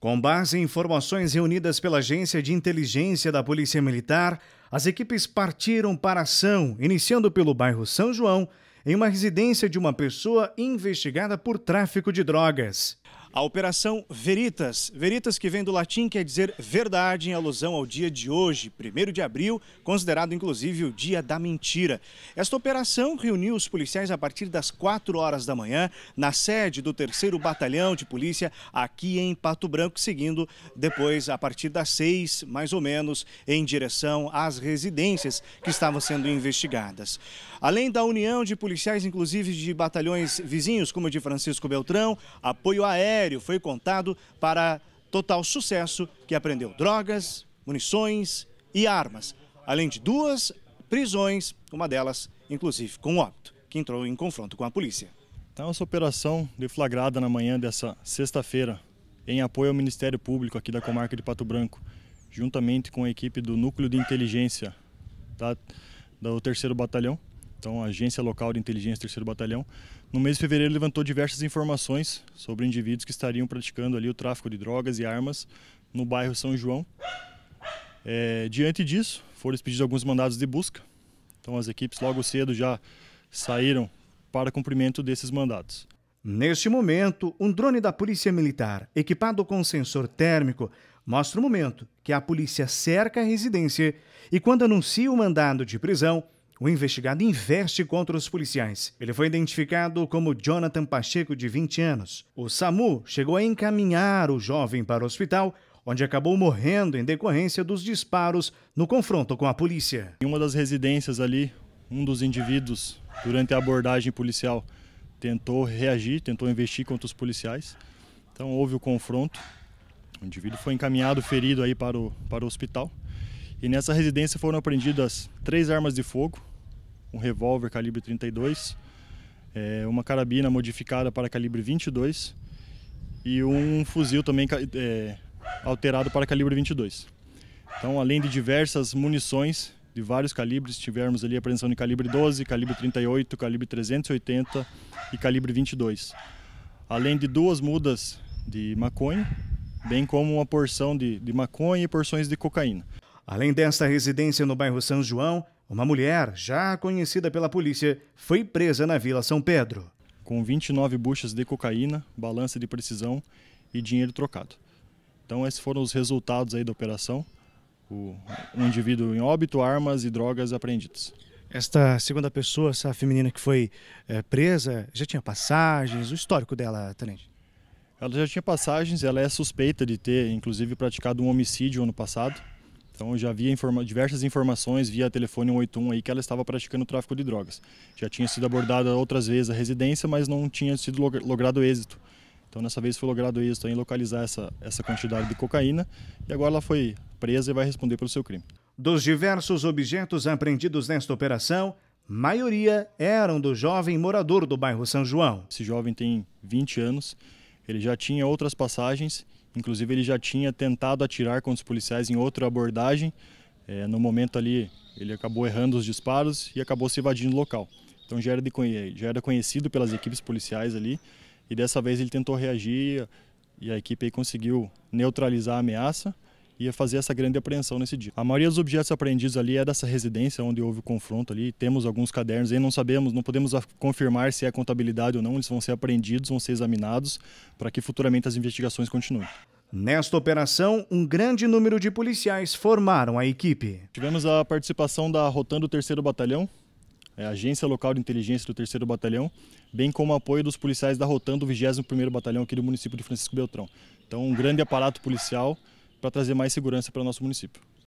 Com base em informações reunidas pela Agência de Inteligência da Polícia Militar, as equipes partiram para a ação, iniciando pelo bairro São João, em uma residência de uma pessoa investigada por tráfico de drogas. A Operação Veritas, Veritas que vem do latim quer dizer verdade, em alusão ao dia de hoje, 1 de abril, considerado inclusive o dia da mentira. Esta operação reuniu os policiais a partir das 4 horas da manhã na sede do 3 Batalhão de Polícia aqui em Pato Branco, seguindo depois a partir das 6, mais ou menos, em direção às residências que estavam sendo investigadas. Além da união de policiais, inclusive de batalhões vizinhos, como o de Francisco Beltrão, apoio aéreo mistério foi contado para total sucesso que aprendeu drogas, munições e armas, além de duas prisões, uma delas inclusive com óbito, que entrou em confronto com a polícia. Então essa operação deflagrada na manhã dessa sexta-feira, em apoio ao Ministério Público aqui da comarca de Pato Branco, juntamente com a equipe do Núcleo de Inteligência da, do 3 Batalhão, então a Agência Local de Inteligência Terceiro Batalhão, no mês de fevereiro levantou diversas informações sobre indivíduos que estariam praticando ali o tráfico de drogas e armas no bairro São João. É, diante disso, foram expedidos alguns mandados de busca, então as equipes logo cedo já saíram para cumprimento desses mandados. Neste momento, um drone da Polícia Militar, equipado com sensor térmico, mostra o momento que a polícia cerca a residência e, quando anuncia o mandado de prisão, o investigado investe contra os policiais. Ele foi identificado como Jonathan Pacheco, de 20 anos. O SAMU chegou a encaminhar o jovem para o hospital, onde acabou morrendo em decorrência dos disparos no confronto com a polícia. Em uma das residências ali, um dos indivíduos, durante a abordagem policial, tentou reagir, tentou investir contra os policiais. Então houve o confronto. O indivíduo foi encaminhado ferido aí para o, para o hospital. E nessa residência foram apreendidas três armas de fogo, um revólver calibre 32, é, uma carabina modificada para calibre 22 e um fuzil também é, alterado para calibre 22. Então, além de diversas munições de vários calibres, tivemos ali a apreensão de calibre 12, calibre 38, calibre 380 e calibre 22. Além de duas mudas de maconha, bem como uma porção de, de maconha e porções de cocaína. Além desta residência no bairro São João, uma mulher, já conhecida pela polícia, foi presa na Vila São Pedro. Com 29 buchas de cocaína, balança de precisão e dinheiro trocado. Então esses foram os resultados aí da operação. O, um indivíduo em óbito, armas e drogas apreendidas. Esta segunda pessoa, essa feminina que foi é, presa, já tinha passagens? O histórico dela, Tenente? Ela já tinha passagens, ela é suspeita de ter, inclusive, praticado um homicídio ano passado. Então eu já havia informa diversas informações via telefone 181 aí que ela estava praticando tráfico de drogas. Já tinha sido abordada outras vezes a residência, mas não tinha sido log logrado êxito. Então nessa vez foi logrado êxito em localizar essa, essa quantidade de cocaína e agora ela foi presa e vai responder pelo seu crime. Dos diversos objetos apreendidos nesta operação, maioria eram do jovem morador do bairro São João. Esse jovem tem 20 anos, ele já tinha outras passagens Inclusive ele já tinha tentado atirar contra os policiais em outra abordagem. É, no momento ali ele acabou errando os disparos e acabou se evadindo do local. Então já era, de, já era conhecido pelas equipes policiais ali e dessa vez ele tentou reagir e a equipe conseguiu neutralizar a ameaça ia fazer essa grande apreensão nesse dia. A maioria dos objetos apreendidos ali é dessa residência onde houve o confronto ali. Temos alguns cadernos aí, não sabemos, não podemos confirmar se é contabilidade ou não. Eles vão ser apreendidos, vão ser examinados para que futuramente as investigações continuem. Nesta operação, um grande número de policiais formaram a equipe. Tivemos a participação da Rotando do 3 Batalhão, é, a agência local de inteligência do 3 Batalhão, bem como o apoio dos policiais da Rotando do 21º Batalhão aqui do município de Francisco Beltrão. Então, um grande aparato policial para trazer mais segurança para o nosso município.